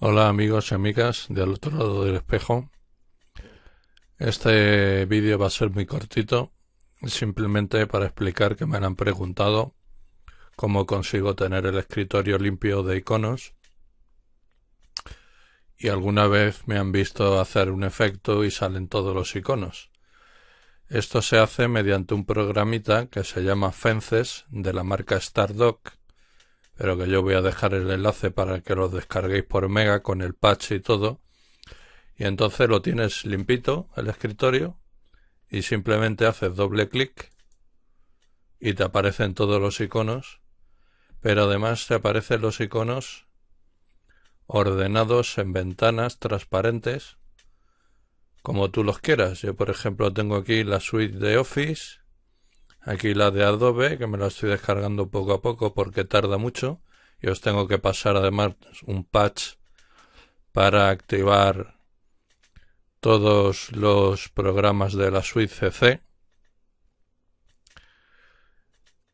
Hola amigos y amigas del otro lado del espejo. Este vídeo va a ser muy cortito, simplemente para explicar que me han preguntado cómo consigo tener el escritorio limpio de iconos. Y alguna vez me han visto hacer un efecto y salen todos los iconos. Esto se hace mediante un programita que se llama Fences de la marca Stardock pero que yo voy a dejar el enlace para que los descarguéis por mega con el patch y todo. Y entonces lo tienes limpito el escritorio y simplemente haces doble clic y te aparecen todos los iconos, pero además te aparecen los iconos ordenados en ventanas transparentes como tú los quieras. Yo, por ejemplo, tengo aquí la suite de Office Aquí la de Adobe, que me la estoy descargando poco a poco porque tarda mucho. Y os tengo que pasar además un patch para activar todos los programas de la suite CC.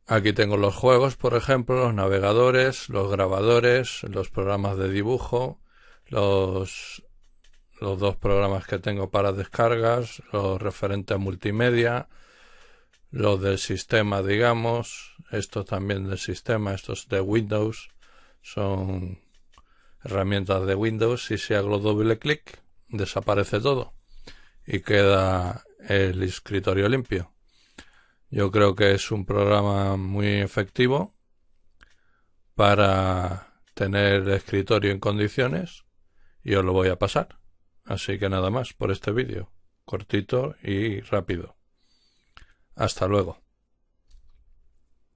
Aquí tengo los juegos, por ejemplo, los navegadores, los grabadores, los programas de dibujo, los, los dos programas que tengo para descargas, los referentes multimedia, lo del sistema, digamos, esto también del sistema, estos de Windows, son herramientas de Windows y si hago doble clic desaparece todo y queda el escritorio limpio. Yo creo que es un programa muy efectivo para tener el escritorio en condiciones y os lo voy a pasar. Así que nada más por este vídeo, cortito y rápido. Hasta luego.